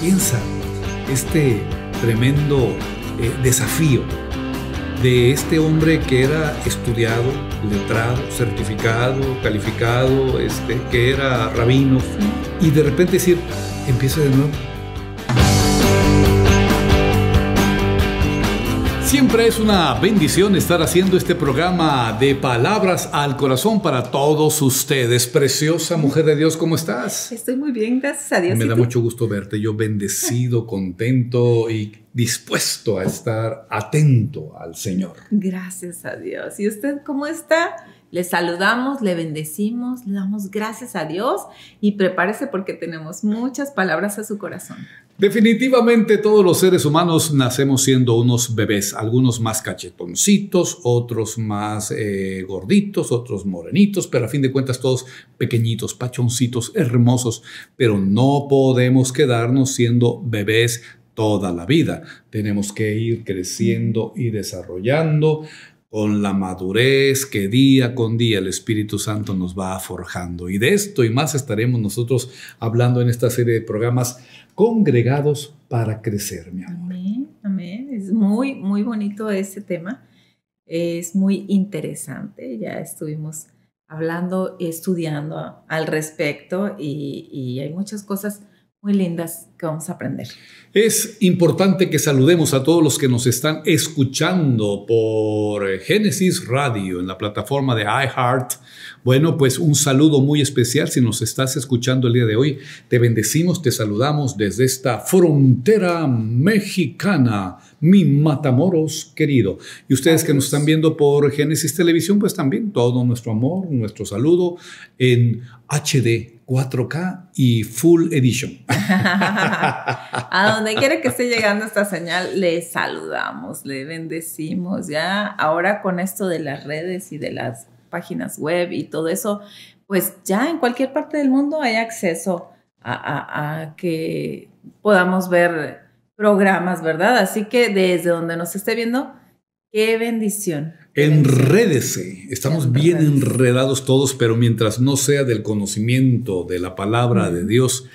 piensa este tremendo eh, desafío de este hombre que era estudiado, letrado, certificado, calificado, este, que era rabino, y de repente decir, empieza de nuevo. Siempre es una bendición estar haciendo este programa de palabras al corazón para todos ustedes. Preciosa mujer de Dios, ¿cómo estás? Estoy muy bien, gracias a Dios. Me da mucho gusto verte, yo bendecido, contento y dispuesto a estar atento al Señor. Gracias a Dios. ¿Y usted cómo está? Le saludamos, le bendecimos, le damos gracias a Dios y prepárese porque tenemos muchas palabras a su corazón. Definitivamente todos los seres humanos nacemos siendo unos bebés, algunos más cachetoncitos, otros más eh, gorditos, otros morenitos, pero a fin de cuentas todos pequeñitos, pachoncitos, hermosos, pero no podemos quedarnos siendo bebés toda la vida. Tenemos que ir creciendo y desarrollando con la madurez que día con día el Espíritu Santo nos va forjando. Y de esto y más estaremos nosotros hablando en esta serie de programas congregados para crecer, mi amor. Amén, amén. Es muy, muy bonito este tema. Es muy interesante. Ya estuvimos hablando, y estudiando ah, al respecto y hay muchas cosas muy lindas que vamos a aprender. Es importante que saludemos a todos los que nos están escuchando por Génesis Radio en la plataforma de iHeart. Bueno, pues un saludo muy especial si nos estás escuchando el día de hoy. Te bendecimos, te saludamos desde esta frontera mexicana, mi Matamoros querido. Y ustedes que nos están viendo por Génesis Televisión, pues también todo nuestro amor, nuestro saludo en HD 4K y Full Edition. a donde quiera que esté llegando esta señal, le saludamos, le bendecimos. Ya ahora con esto de las redes y de las páginas web y todo eso, pues ya en cualquier parte del mundo hay acceso a que podamos ver programas, ¿verdad? Así que desde donde nos esté viendo, qué bendición Enrédese. Estamos bien enredados todos, pero mientras no sea del conocimiento de la palabra de Dios,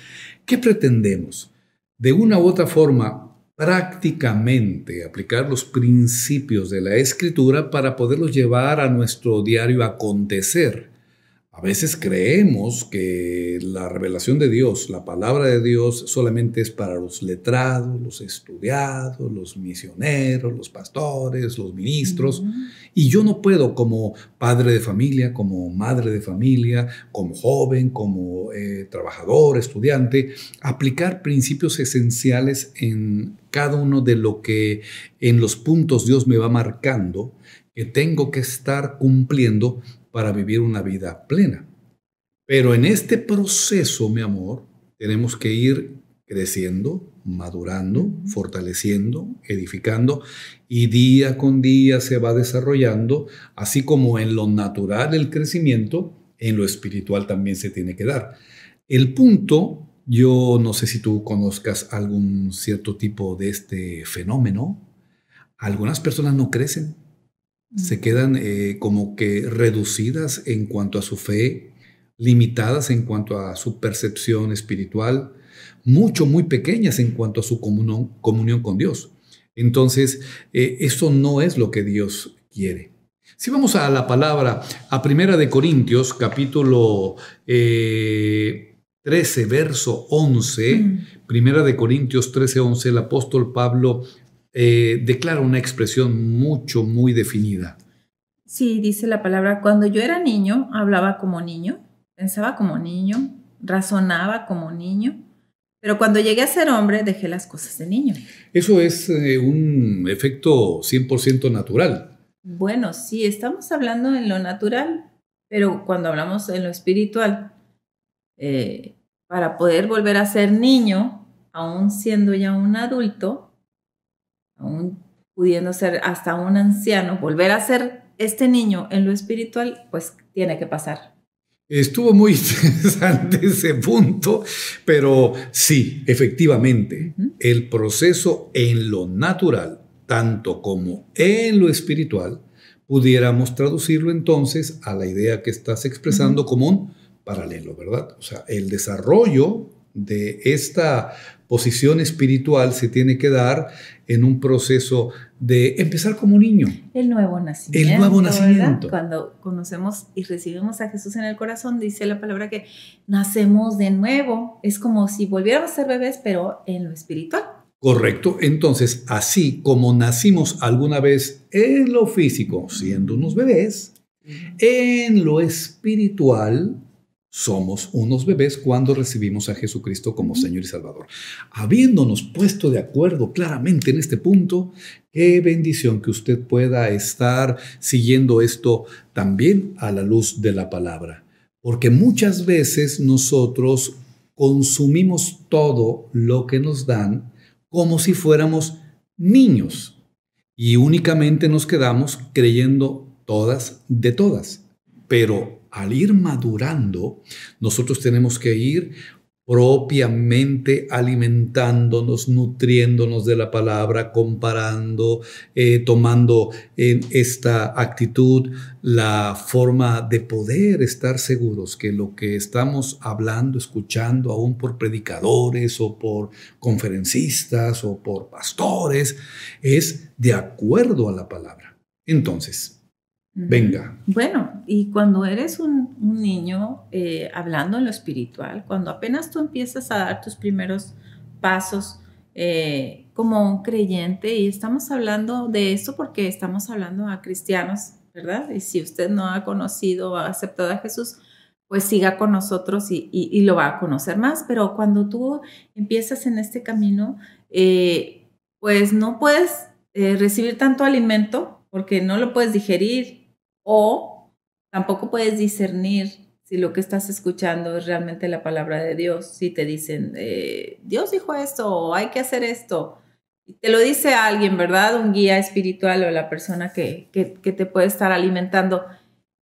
¿qué pretendemos? De una u otra forma, prácticamente aplicar los principios de la escritura para poderlos llevar a nuestro diario acontecer. A veces creemos que la revelación de Dios, la palabra de Dios, solamente es para los letrados, los estudiados, los misioneros, los pastores, los ministros. Y yo no puedo como padre de familia, como madre de familia, como joven, como eh, trabajador, estudiante, aplicar principios esenciales en cada uno de lo que en los puntos Dios me va marcando que tengo que estar cumpliendo para vivir una vida plena. Pero en este proceso, mi amor, tenemos que ir creciendo, madurando, fortaleciendo, edificando y día con día se va desarrollando, así como en lo natural el crecimiento, en lo espiritual también se tiene que dar. El punto, yo no sé si tú conozcas algún cierto tipo de este fenómeno, algunas personas no crecen, se quedan eh, como que reducidas en cuanto a su fe, limitadas en cuanto a su percepción espiritual, mucho, muy pequeñas en cuanto a su comunión, comunión con Dios. Entonces, eh, eso no es lo que Dios quiere. Si vamos a la palabra, a Primera de Corintios, capítulo 13, eh, verso 11, Primera de Corintios 13, 11, el apóstol Pablo eh, declara una expresión mucho, muy definida. Sí, dice la palabra, cuando yo era niño, hablaba como niño, pensaba como niño, razonaba como niño, pero cuando llegué a ser hombre dejé las cosas de niño. Eso es eh, un efecto 100% natural. Bueno, sí, estamos hablando en lo natural, pero cuando hablamos en lo espiritual, eh, para poder volver a ser niño, aún siendo ya un adulto, aún pudiendo ser hasta un anciano, volver a ser este niño en lo espiritual, pues tiene que pasar. Estuvo muy interesante ese punto, pero sí, efectivamente, el proceso en lo natural, tanto como en lo espiritual, pudiéramos traducirlo entonces a la idea que estás expresando como un paralelo, ¿verdad? O sea, el desarrollo de esta posición espiritual se tiene que dar en un proceso de empezar como niño. El nuevo nacimiento. El nuevo nacimiento. Cuando conocemos y recibimos a Jesús en el corazón, dice la palabra que nacemos de nuevo. Es como si volviéramos a ser bebés, pero en lo espiritual. Correcto. Entonces, así como nacimos alguna vez en lo físico, siendo unos bebés, en lo espiritual, somos unos bebés cuando recibimos a Jesucristo como Señor y Salvador. Habiéndonos puesto de acuerdo claramente en este punto, qué bendición que usted pueda estar siguiendo esto también a la luz de la palabra. Porque muchas veces nosotros consumimos todo lo que nos dan como si fuéramos niños y únicamente nos quedamos creyendo todas de todas. Pero al ir madurando, nosotros tenemos que ir propiamente alimentándonos, nutriéndonos de la palabra, comparando, eh, tomando en esta actitud la forma de poder estar seguros que lo que estamos hablando, escuchando, aún por predicadores o por conferencistas o por pastores, es de acuerdo a la palabra. Entonces, Venga. Bueno, y cuando eres un, niño, eh, hablando en lo espiritual, cuando apenas tú empiezas a dar tus primeros pasos eh, como un creyente, y estamos hablando de eso porque estamos hablando a cristianos, ¿verdad? Y si usted no ha conocido o ha aceptado a Jesús, pues siga con nosotros y, lo va a conocer más. Pero cuando tú empiezas en este camino, eh, pues no puedes recibir tanto alimento porque no lo puedes digerir, o tampoco puedes discernir si lo que estás escuchando es realmente la palabra de Dios, si te dicen, eh, Dios dijo esto, o hay que hacer esto, y te lo dice alguien, ¿verdad? Un guía espiritual o la persona que, te puede estar alimentando,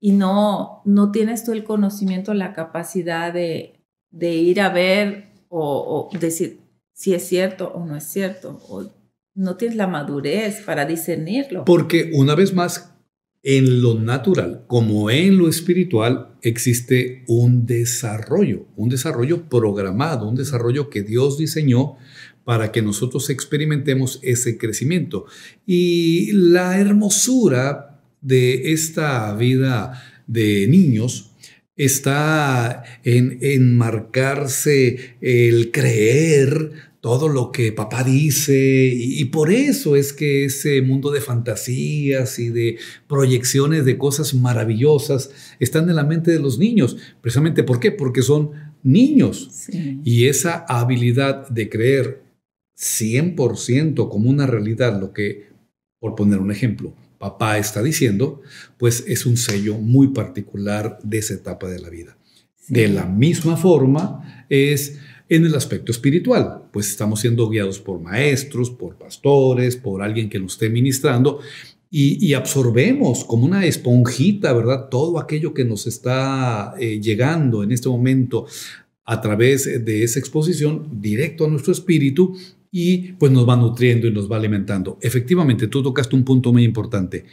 y no, no tienes tú el conocimiento, la capacidad de, ir a ver o, decir si es cierto o no es cierto, o no tienes la madurez para discernirlo. Porque una vez más, en lo natural como en lo espiritual existe un desarrollo, un desarrollo programado, un desarrollo que Dios diseñó para que nosotros experimentemos ese crecimiento. Y la hermosura de esta vida de niños está en enmarcarse el creer, todo lo que papá dice y, por eso es que ese mundo de fantasías y de proyecciones de cosas maravillosas están en la mente de los niños. Precisamente ¿por qué? Porque son niños y esa habilidad de creer 100% como una realidad lo que, por poner un ejemplo, papá está diciendo, pues es un sello muy particular de esa etapa de la vida. De la misma forma es en el aspecto espiritual, pues estamos siendo guiados por maestros, por pastores, por alguien que nos esté ministrando y, absorbemos como una esponjita, ¿verdad? Todo aquello que nos está eh, llegando en este momento a través de esa exposición directo a nuestro espíritu y pues nos va nutriendo y nos va alimentando. Efectivamente, tú tocaste un punto muy importante.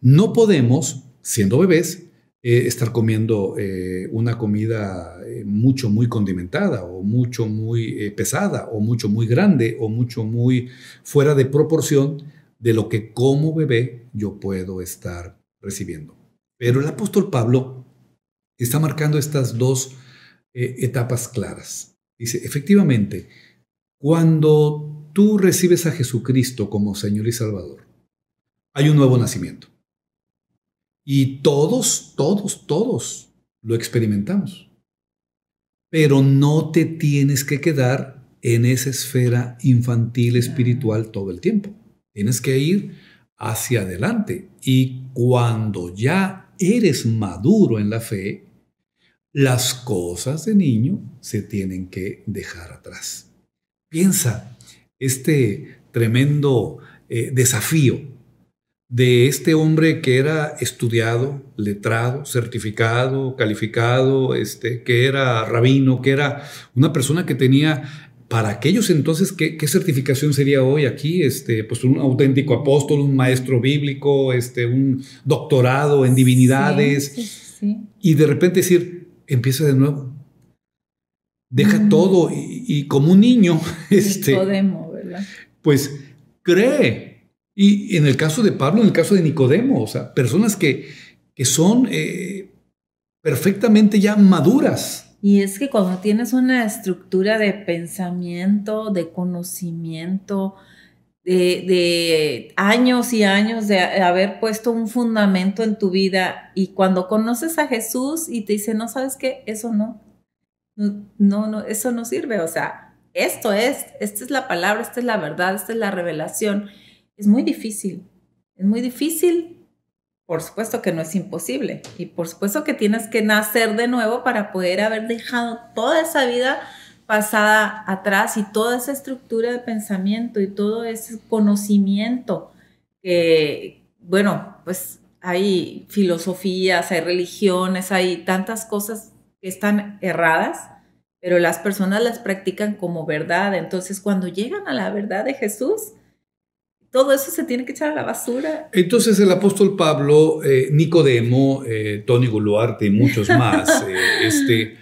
No podemos, siendo bebés, eh, estar comiendo eh, una comida eh, mucho, muy condimentada o mucho, muy pesada o mucho, muy grande o mucho, muy fuera de proporción de lo que como bebé yo puedo estar recibiendo. Pero el apóstol Pablo está marcando estas dos etapas claras. Dice, efectivamente, cuando tú recibes a Jesucristo como Señor y Salvador, hay un nuevo nacimiento. Y todos, todos, todos lo experimentamos. Pero no te tienes que quedar en esa esfera infantil espiritual todo el tiempo. Tienes que ir hacia adelante. Y cuando ya eres maduro en la fe, las cosas de niño se tienen que dejar atrás. Piensa este tremendo eh, desafío de este hombre que era estudiado, letrado, certificado, calificado, este, que era rabino, que era una persona que tenía, para aquellos entonces, ¿qué, certificación sería hoy aquí? Este, pues un auténtico apóstol, un maestro bíblico, este, un doctorado en divinidades. Y de repente decir, empieza de nuevo. Deja todo y, como un niño, este, podemos, ¿verdad? pues cree y en el caso de Pablo, en el caso de Nicodemo, o sea, personas que, que son eh, perfectamente ya maduras. Y es que cuando tienes una estructura de pensamiento, de conocimiento, de, de, años y años de haber puesto un fundamento en tu vida y cuando conoces a Jesús y te dice, no sabes qué, eso no, no, no, eso no sirve, o sea, esto es, esta es la palabra, esta es la verdad, esta es la revelación es muy difícil. Es muy difícil. Por supuesto que no es imposible. Y por supuesto que tienes que nacer de nuevo para poder haber dejado toda esa vida pasada atrás y toda esa estructura de pensamiento y todo ese conocimiento que, bueno, pues hay filosofías, hay religiones, hay tantas cosas que están erradas, pero las personas las practican como verdad. Entonces, cuando llegan a la verdad de Jesús, todo eso se tiene que echar a la basura. Entonces el apóstol Pablo, eh, Nicodemo, eh, Tony Guluarte y muchos más, eh, este,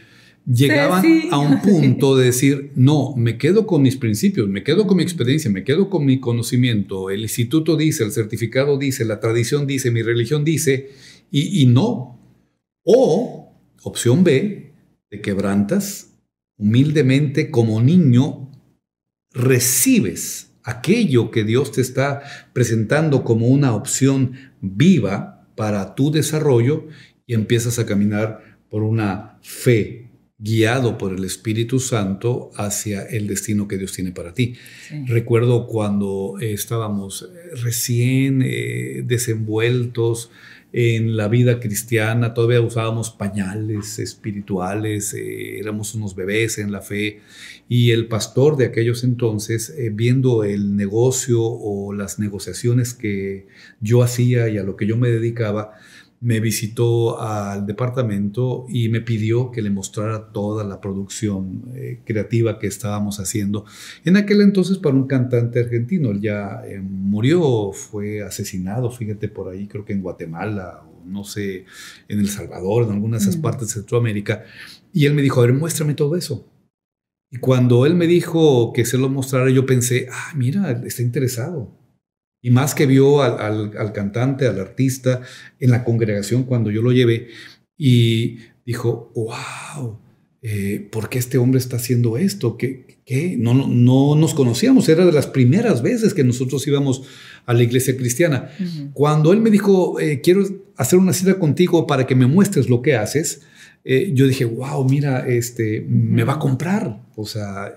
llegaban a un punto de decir, no, me quedo con mis principios, me quedo con mi experiencia, me quedo con mi conocimiento, el instituto dice, el certificado dice, la tradición dice, mi religión dice, y, y no. O, opción B, te quebrantas, humildemente como niño, recibes aquello que Dios te está presentando como una opción viva para tu desarrollo y empiezas a caminar por una fe guiado por el Espíritu Santo hacia el destino que Dios tiene para ti. Recuerdo cuando estábamos recién eh, desenvueltos en la vida cristiana, todavía usábamos pañales espirituales, eh, éramos unos bebés en la fe, y el pastor de aquellos entonces, eh, viendo el negocio o las negociaciones que yo hacía y a lo que yo me dedicaba, me visitó al departamento y me pidió que le mostrara toda la producción eh, creativa que estábamos haciendo. En aquel entonces para un cantante argentino, él ya eh, murió, fue asesinado, fíjate por ahí, creo que en Guatemala, no sé, en El Salvador, en alguna de esas mm. partes de Centroamérica. Y él me dijo, a ver, muéstrame todo eso. Y cuando él me dijo que se lo mostrara, yo pensé, ah, mira, está interesado y más que vio al, cantante, al artista, en la congregación cuando yo lo llevé y dijo, wow, eh, ¿por qué este hombre está haciendo esto? ¿Qué, No, no, nos conocíamos, era de las primeras veces que nosotros íbamos a la iglesia cristiana. Cuando él me dijo, eh, quiero hacer una cita contigo para que me muestres lo que haces, eh, yo dije, wow, mira, este, me va a comprar. O sea,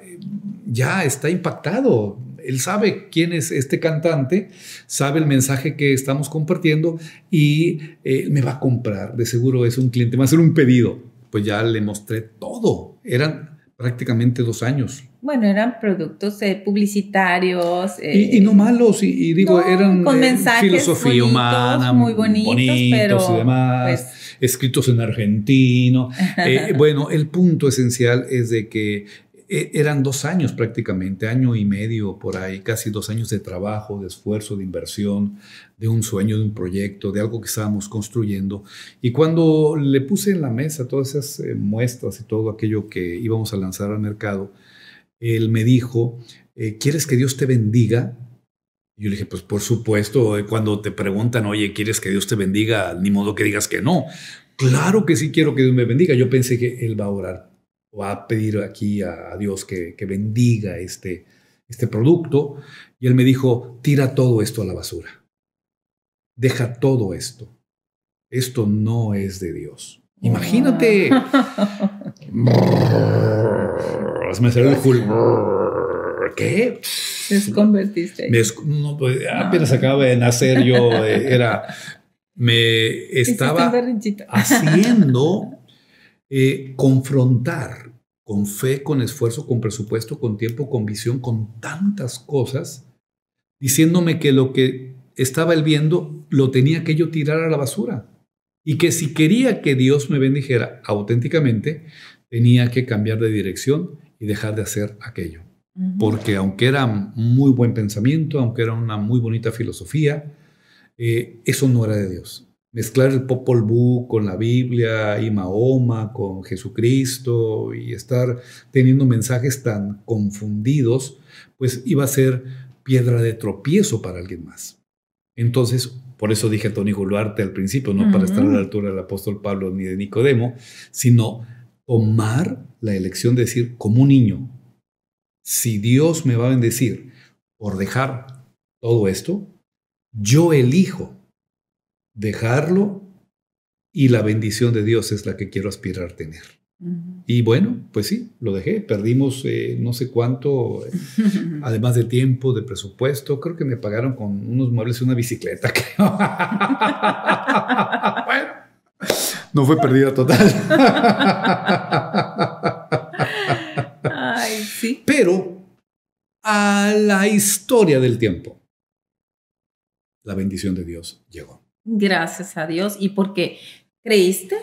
ya está impactado. Él sabe quién es este cantante, sabe el mensaje que estamos compartiendo y eh, me va a comprar. De seguro es un cliente, me va a hacer un pedido. Pues ya le mostré todo. Eran prácticamente dos años. Bueno, eran productos eh, publicitarios. y, no eh, malos, y, digo, eran con eh, mensajes filosofía humana, muy bonitos, bonitos y pues, demás, escritos en argentino. bueno, el punto esencial es de que eran dos años prácticamente, año y medio por ahí, casi dos años de trabajo, de esfuerzo, de inversión, de un sueño, de un proyecto, de algo que estábamos construyendo. Y cuando le puse en la mesa todas esas eh, muestras y todo aquello que íbamos a lanzar al mercado, él me dijo, eh, ¿quieres que Dios te bendiga? Y yo le dije, pues por supuesto, eh, cuando te preguntan, oye, ¿quieres que Dios te bendiga? Ni modo que digas que no. Claro que sí quiero que Dios me bendiga. Yo pensé que Él va a orar, va a pedir aquí a, Dios que, que bendiga este, este producto. Y Él me dijo, tira todo esto a la basura deja todo esto. Esto no es de Dios. Oh. Imagínate. me salió el ¿Qué? Te convertiste. Pues, apenas acaba de nacer yo. Eh, era. Me estaba haciendo eh, confrontar con fe, con esfuerzo, con presupuesto, con tiempo, con visión, con tantas cosas, diciéndome que lo que estaba él viendo, lo tenía que yo tirar a la basura. Y que si quería que Dios me bendijera auténticamente, tenía que cambiar de dirección y dejar de hacer aquello. Porque aunque era muy buen pensamiento, aunque era una muy bonita filosofía, eh, eso no era de Dios. Mezclar el Popol Vuh con la Biblia y Mahoma con Jesucristo y estar teniendo mensajes tan confundidos, pues iba a ser piedra de tropiezo para alguien más. Entonces, por eso dije Tony Guluarte al principio, no para estar a la altura del apóstol Pablo ni de Nicodemo, sino tomar la elección de decir como un niño, si Dios me va a bendecir por dejar todo esto, yo elijo dejarlo y la bendición de Dios es la que quiero aspirar a tener. Y bueno, pues sí, lo dejé. Perdimos eh, no sé cuánto, además de tiempo, de presupuesto. Creo que me pagaron con unos muebles y una bicicleta, bueno, no fue perdida total. Pero a la historia del tiempo, la bendición de Dios llegó. Gracias a Dios. Y porque creíste,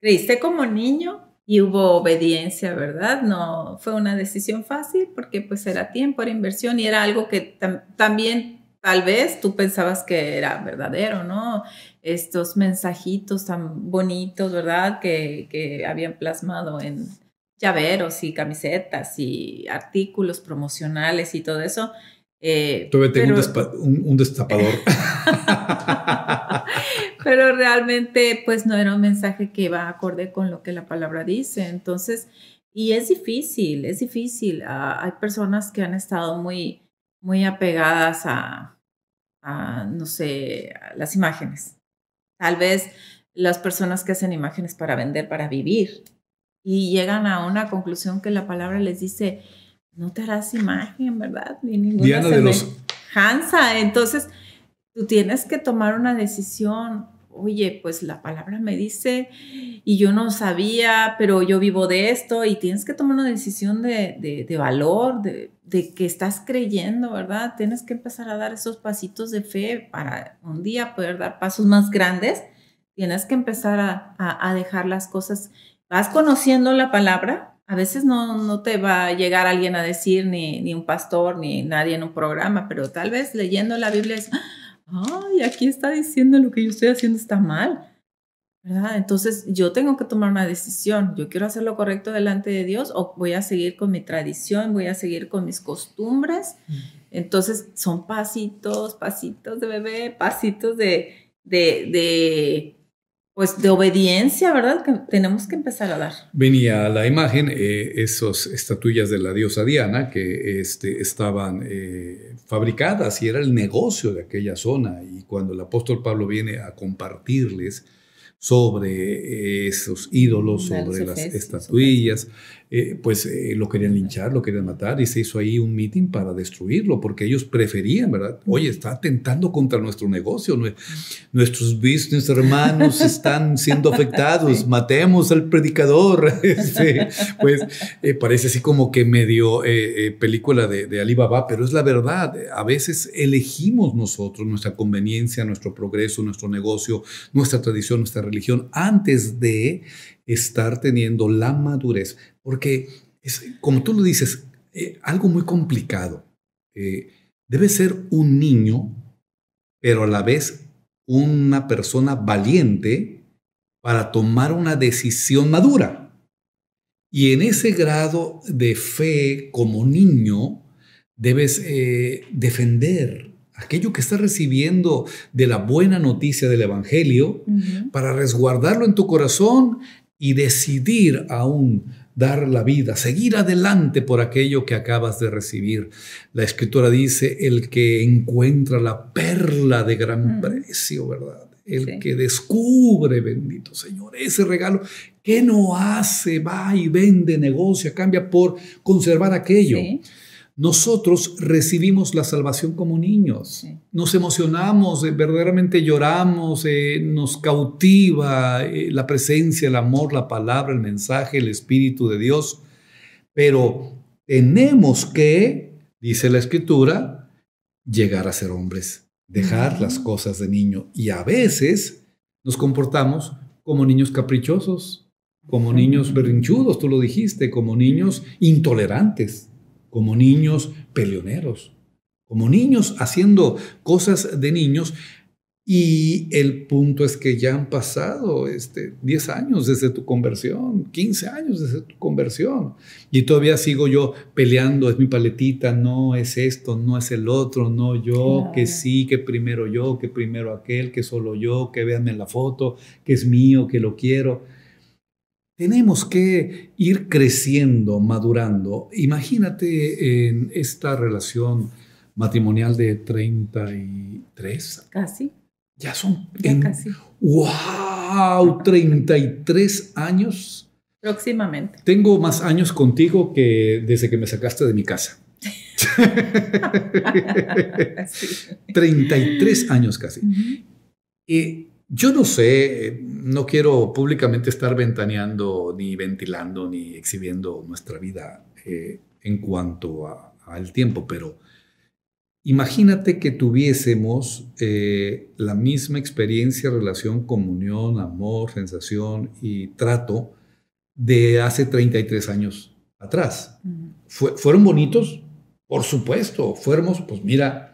creíste como niño y hubo obediencia, ¿verdad? No fue una decisión fácil porque pues era tiempo, era inversión y era algo que también tal vez tú pensabas que era verdadero, ¿no? Estos mensajitos tan bonitos, ¿verdad? Que, que habían plasmado en llaveros y camisetas y artículos promocionales y todo eso. Eh, Tuve un, un, destapador. pero realmente pues no era un mensaje que va acorde con lo que la palabra dice. Entonces, y es difícil, es difícil. Ah, hay personas que han estado muy, muy apegadas a, no sé, a las imágenes. Tal vez las personas que hacen imágenes para vender, para vivir, y llegan a una conclusión que la palabra les dice, no te harás imagen, ¿verdad? Ni ninguna Diana de los... entonces tú tienes que tomar una decisión oye, pues la palabra me dice y yo no sabía, pero yo vivo de esto y tienes que tomar una decisión de, valor, de, que estás creyendo, ¿verdad? Tienes que empezar a dar esos pasitos de fe para un día poder dar pasos más grandes. Tienes que empezar a, dejar las cosas. Vas conociendo la palabra, a veces no, te va a llegar alguien a decir, ni, ni, un pastor, ni nadie en un programa, pero tal vez leyendo la Biblia es, ay, aquí está diciendo lo que yo estoy haciendo está mal. Entonces yo tengo que tomar una decisión. Yo quiero hacer lo correcto delante de Dios o voy a seguir con mi tradición, voy a seguir con mis costumbres. Mm. Entonces son pasitos, pasitos de bebé, pasitos de, de pues de obediencia, ¿verdad? Que tenemos que empezar a dar. Venía a la imagen eh, esas estatuillas de la diosa Diana que este, estaban eh, fabricadas y era el negocio de aquella zona. Y cuando el apóstol Pablo viene a compartirles sobre eh, esos ídolos, sobre las estatuillas, eh, pues eh, lo querían linchar, lo querían matar y se hizo ahí un meeting para destruirlo porque ellos preferían, ¿verdad? Oye, está atentando contra nuestro negocio, nuestros business hermanos están siendo afectados, matemos al predicador. Este, pues eh, parece así como que medio película de, de Alibaba, pero es la verdad, a veces elegimos nosotros nuestra conveniencia, nuestro progreso, nuestro negocio, nuestra tradición, nuestra religión, antes de estar teniendo la madurez porque es, como tú lo dices, eh, algo muy complicado. Debes eh, debe ser un niño, pero a la vez una persona valiente para tomar una decisión madura. Y en ese grado de fe como niño, debes eh, defender aquello que estás recibiendo de la buena noticia del Evangelio para resguardarlo en tu corazón y decidir aún dar la vida, seguir adelante por aquello que acabas de recibir. La escritura dice, el que encuentra la perla de gran precio, ¿verdad? El que descubre, bendito Señor, ese regalo que no hace, va y vende, negocia, cambia por conservar aquello. Nosotros recibimos la salvación como niños. Nos emocionamos, eh, verdaderamente lloramos, eh, nos cautiva eh, la presencia, el amor, la palabra, el mensaje, el Espíritu de Dios. Pero tenemos que, dice la Escritura, llegar a ser hombres, dejar las cosas de niño. Y a veces nos comportamos como niños caprichosos, como niños berrinchudos, tú lo dijiste, como niños intolerantes como niños peleoneros, como niños haciendo cosas de niños. Y el punto es que ya han pasado este, 10 años desde tu conversión, 15 años desde tu conversión. Y todavía sigo yo peleando, es mi paletita, no es esto, no es el otro, no yo, que sí, que primero yo, que primero aquel, que solo yo, que en la foto, que es mío, que lo quiero. Tenemos que ir creciendo, madurando. Imagínate en esta relación matrimonial de 33. Casi. Ya son. Ya casi. ¡Wow! 33 años. Próximamente. Tengo más años contigo que desde que me sacaste de mi casa. 33 años casi. Yo no sé, no quiero públicamente estar ventaneando, ni ventilando, ni exhibiendo nuestra vida eh, en cuanto al tiempo, pero imagínate que tuviésemos eh, la misma experiencia, relación, comunión, amor, sensación y trato de hace 33 años atrás. ¿Fueron bonitos? Por supuesto, fuéramos, Pues mira,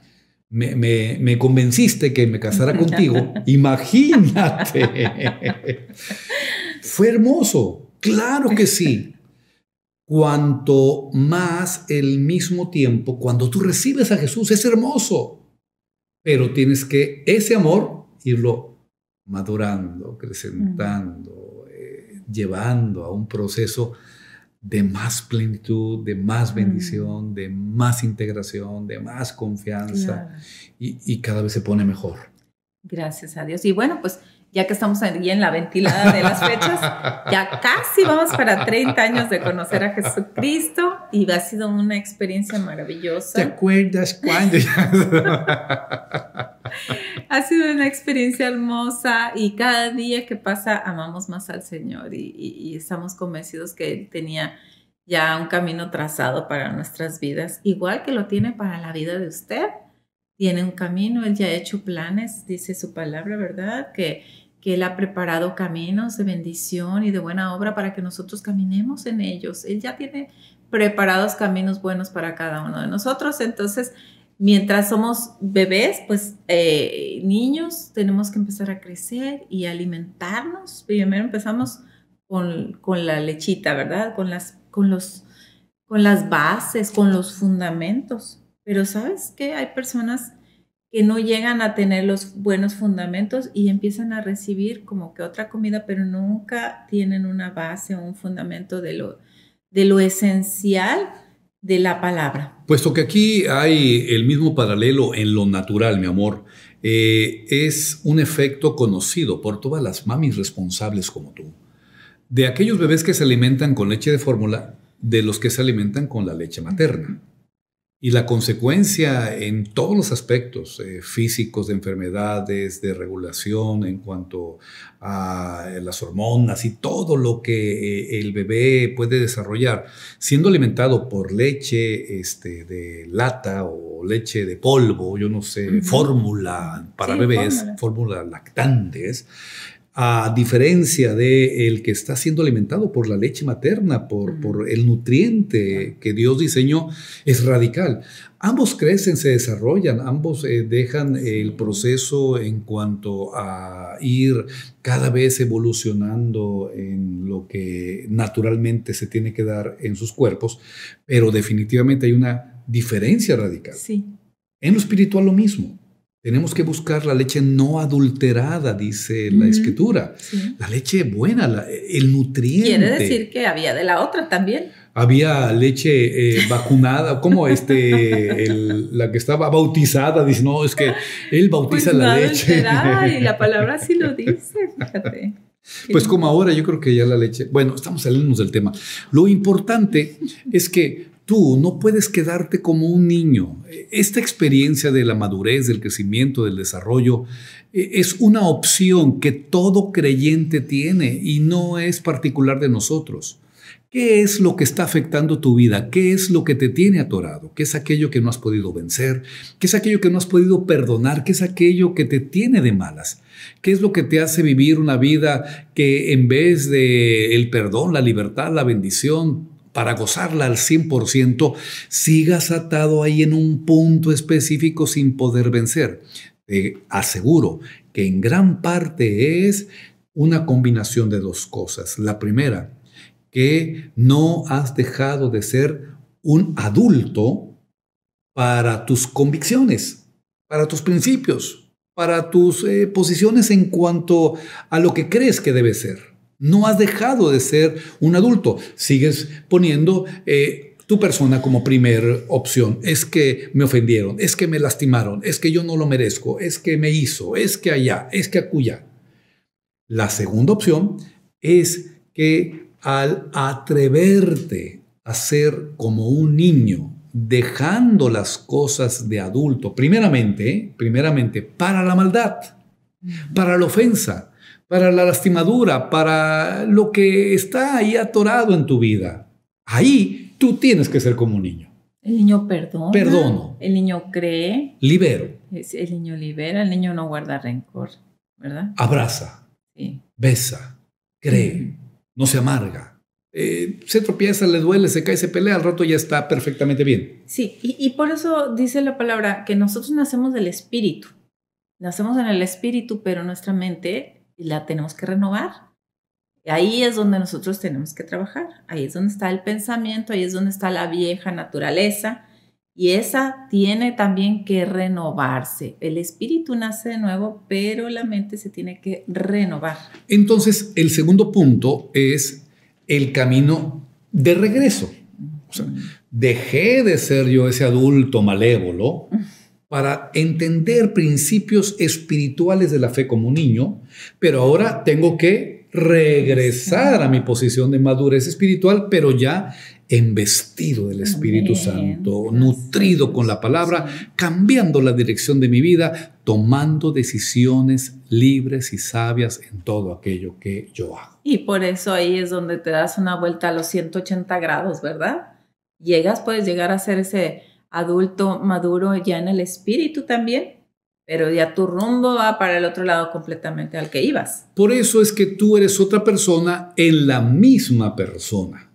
me, convenciste que me casara contigo. Imagínate. Fue hermoso. Claro que sí. Cuanto más el mismo tiempo, cuando tú recibes a Jesús, es hermoso. Pero tienes que ese amor irlo madurando, acrecentando, eh, llevando a un proceso de más plenitud, de más bendición, de más integración, de más confianza y, cada vez se pone mejor. Gracias a Dios. Y bueno, pues ya que estamos ahí en la ventilada de las fechas, ya casi vamos para 30 años de conocer a Jesucristo y ha sido una experiencia maravillosa. ¿Te acuerdas cuándo? ha sido una experiencia hermosa y cada día que pasa amamos más al Señor y, estamos convencidos que Él tenía ya un camino trazado para nuestras vidas, igual que lo tiene para la vida de usted tiene un camino, Él ya ha hecho planes, dice su palabra, ¿verdad? Que que Él ha preparado caminos de bendición y de buena obra para que nosotros caminemos en ellos. Él ya tiene preparados caminos buenos para cada uno de nosotros. Entonces, mientras somos bebés, pues eh, niños, tenemos que empezar a crecer y alimentarnos. Primero empezamos con, con la lechita, ¿verdad? Con las, con, los, con las bases, con los fundamentos. Pero sabes qué? hay personas que no llegan a tener los buenos fundamentos y empiezan a recibir como que otra comida, pero nunca tienen una base o un fundamento de lo, de lo esencial de la palabra. Puesto que aquí hay el mismo paralelo en lo natural, mi amor, eh, es un efecto conocido por todas las mamis responsables como tú. De aquellos bebés que se alimentan con leche de fórmula, de los que se alimentan con la leche materna. Y la consecuencia en todos los aspectos eh, físicos, de enfermedades, de regulación en cuanto a las hormonas y todo lo que eh, el bebé puede desarrollar, siendo alimentado por leche este, de lata o leche de polvo, yo no sé, fórmula para bebés, fórmula lactantes, a diferencia de el que está siendo alimentado por la leche materna, por, el nutriente que Dios diseñó, es radical. Ambos crecen, se desarrollan, ambos eh, dejan el proceso en cuanto a ir cada vez evolucionando en lo que naturalmente se tiene que dar en sus cuerpos, pero definitivamente hay una diferencia radical. Sí. En lo espiritual lo mismo. Tenemos que buscar la leche no adulterada, dice la escritura. La leche buena, el nutriente. Quiere decir que había de la otra también. Había leche eh, vacunada, como este, la que estaba bautizada, dice, no, es que él bautiza pues la leche. Y la palabra sí lo dice, Pues como ahora yo creo que ya la leche, bueno, estamos saliendo del tema. Lo importante es que Tú no puedes quedarte como un niño. Esta experiencia de la madurez, del crecimiento, del desarrollo, eh, es una opción que todo creyente tiene y no es particular de nosotros. ¿Qué es lo que está afectando tu vida? ¿Qué es lo que te tiene atorado? ¿Qué es aquello que no has podido vencer? ¿Qué es aquello que no has podido perdonar? ¿Qué es aquello que te tiene de malas? ¿Qué es lo que te hace vivir una vida que en vez de el perdón, la libertad, la bendición, para gozarla al 100%, sigas atado ahí en un punto específico sin poder vencer. Te aseguro que en gran parte es una combinación de dos cosas. La primera, que no has dejado de ser un adulto para tus convicciones, para tus principios, para tus eh, posiciones en cuanto a lo que crees que debe ser. No has dejado de ser un adulto. Sigues poniendo eh, tu persona como primer opción. Es que me ofendieron, es que me lastimaron, es que yo no lo merezco, es que me hizo, es que allá, es que acuya. La segunda opción es que al atreverte a ser como un niño, dejando las cosas de adulto, primeramente, primeramente para la maldad, para la ofensa, para la lastimadura, para lo que está ahí atorado en tu vida. Ahí tú tienes que ser como un niño. El niño perdona. Perdono. El niño cree. Libero. El niño libera, el niño no guarda rencor, ¿verdad? Abraza. Sí. Besa. Cree. No se amarga. Eh, se tropieza, le duele, se cae, se pelea, al rato ya está perfectamente bien. Sí, y, y, por eso dice la palabra que nosotros nacemos del espíritu. Nacemos en el espíritu, pero nuestra mente y la tenemos que renovar. Ahí es donde nosotros tenemos que trabajar, ahí es donde está el pensamiento, ahí es donde está la vieja naturaleza y esa tiene también que renovarse. El espíritu nace de nuevo, pero la mente se tiene que renovar. Entonces, el segundo punto es el camino de regreso. dejé de ser yo ese adulto malévolo para entender principios espirituales de la fe como niño, pero ahora tengo que regresar a mi posición de madurez espiritual, pero ya embestido del Espíritu Santo, nutrido con la palabra, cambiando la dirección de mi vida, tomando decisiones libres y sabias en todo aquello que yo hago. Y por eso ahí es donde te das una vuelta a los 180 grados, ¿verdad? Llegas, puedes llegar a ser ese adulto maduro ya en el espíritu también, pero ya tu rumbo va para el otro lado completamente al que ibas. Por eso es que tú eres otra persona en la misma persona.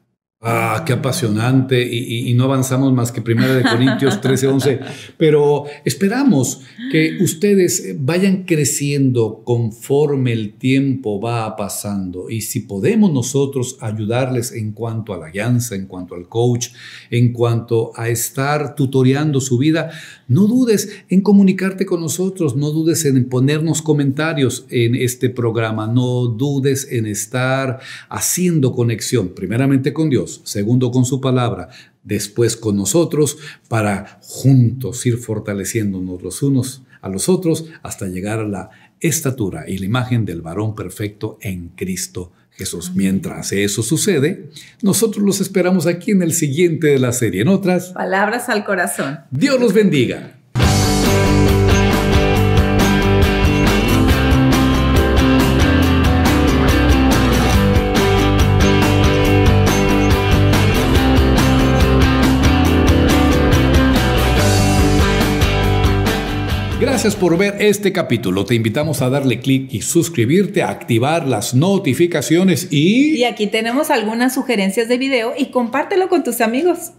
Ah, qué apasionante. Y, no avanzamos más que Primera de Corintios 13, Pero esperamos que ustedes vayan creciendo conforme el tiempo va pasando. Y si podemos nosotros ayudarles en cuanto a la alianza, en cuanto al coach, en cuanto a estar tutoreando su vida, no dudes en comunicarte con nosotros, no dudes en ponernos comentarios en este programa, no dudes en estar haciendo conexión, primeramente con Dios, segundo con su palabra, después con nosotros, para juntos ir fortaleciéndonos los unos a los otros hasta llegar a la estatura y la imagen del varón perfecto en Cristo Jesús. Mientras eso sucede, nosotros los esperamos aquí en el siguiente de la serie. En otras... Palabras al corazón. Dios los bendiga. Gracias por ver este capítulo. Te invitamos a darle clic y suscribirte, activar las notificaciones y... Y aquí tenemos algunas sugerencias de video y compártelo con tus amigos.